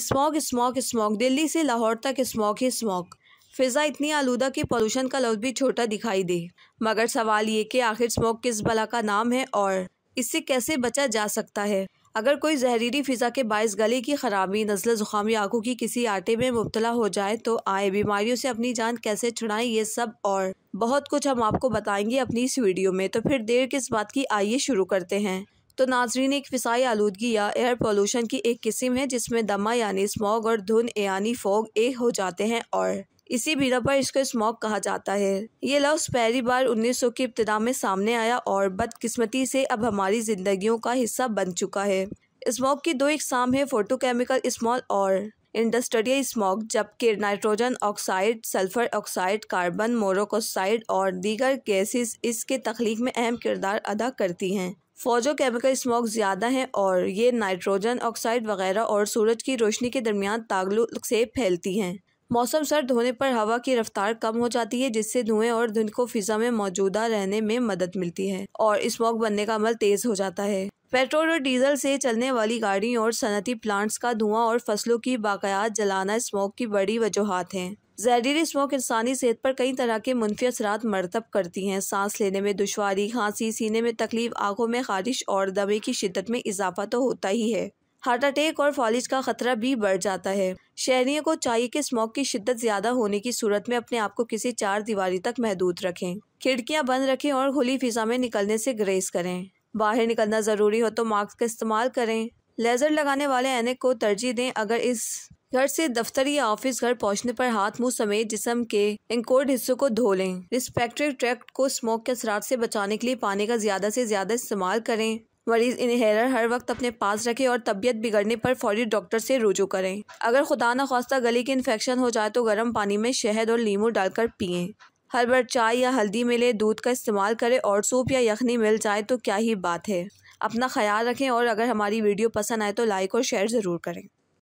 smog smog smog Delhi से लाहौर तक smog ही smog फिज़ा इतनी आलूदा कि पोल्यूशन का लफ्ज़ भी छोटा दिखाई दे मगर सवाल ये कि आखिर स्मॉग किस बला का नाम है और इससे कैसे बचा जा सकता है अगर कोई जहरीली फ़िज़ा के बायस गले की ख़राबी नज़ला जुकामी आँखों आंखों की किसी आटे में मुबतला हो जाए तो आए बीमारियों से अपनी जान कैसे छुड़ाएं ये सब और बहुत कुछ हम आपको बताएंगे अपनी इस वीडियो में तो फिर देर किस बात की आइए शुरू करते हैं तो नाजरीन एक फिसाई आलूदगी या एयर पोलूशन की एक किस्म है जिसमें दमा यानी स्मॉग और धुन यानी फोग एक हो जाते हैं और इसी बिना पर इसको स्मॉग कहा जाता है ये लफ्ज़ पहली बार 1900 की इब्तदा में सामने आया और बदकिस्मती से अब हमारी जिंदगियों का हिस्सा बन चुका है स्मॉग की दो इकसाम है फोटोकेमिकल स्मॉल और इंडस्ट्रियल स्मॉग जबकि nitrogen oxide sulphur oxide carbon monoxide और दीगर गैसेस इसके तख्लीक में अहम किरदार अदा करती हैं फौजो केमिकल स्मोक ज़्यादा हैं और ये नाइट्रोजन ऑक्साइड वगैरह और सूरज की रोशनी के दरमियान तागलु से फैलती हैं मौसम सर्द होने पर हवा की रफ्तार कम हो जाती है जिससे धुएं और धुंध को फिजा में मौजूदा रहने में मदद मिलती है और स्मोक बनने का अमल तेज़ हो जाता है पेट्रोल और डीजल से चलने वाली गाड़ियों और सनती प्लांट्स का धुआं और फसलों की बाकायात जलाना स्मोक की बड़ी वजूहत हैं जहरीली स्मोक इंसानी सेहत पर कई तरह के मनफी असरात मरतब करती हैं सांस लेने में दुशारी खांसी सीने में तकलीफ आंखों में खारिश और दबे की शिद्दत में इजाफा तो होता ही है हार्ट अटैक और फॉलिज का खतरा भी बढ़ जाता है शहरियों को चाहिए कि स्मोक की शिद्दत ज्यादा होने की सूरत में अपने आप को किसी चार दीवारी तक महदूद रखें खिड़कियां बंद रखें और खुली फिजा में निकलने से ग्रेस करें बाहर निकलना ज़रूरी हो तो मास्क का इस्तेमाल करें लेज़र लगाने वाले ऐनक को तरजीह दें अगर इस घर से दफ्तर या ऑफिस घर पहुंचने पर हाथ मुंह समेत जिसम के इंकोर्ड हिस्सों को धो लें रिस्पेक्टरी ट्रैक्ट को स्मोक के असरात से बचाने के लिए पानी का ज्यादा से ज्यादा इस्तेमाल करें मरीज इनहेलर हर वक्त अपने पास रखें और तबीयत बिगड़ने पर फौरी डॉक्टर से रुजू करें अगर खुदा न खास्ता गले की इन्फेक्शन हो जाए तो गर्म पानी में शहद और लीमू डालकर पिएं हर बार चाय या हल्दी मिले दूध का इस्तेमाल करें और सूप या यखनी मिल जाए तो क्या ही बात है अपना ख्याल रखें और अगर हमारी वीडियो पसंद आए तो लाइक और शेयर ज़रूर करें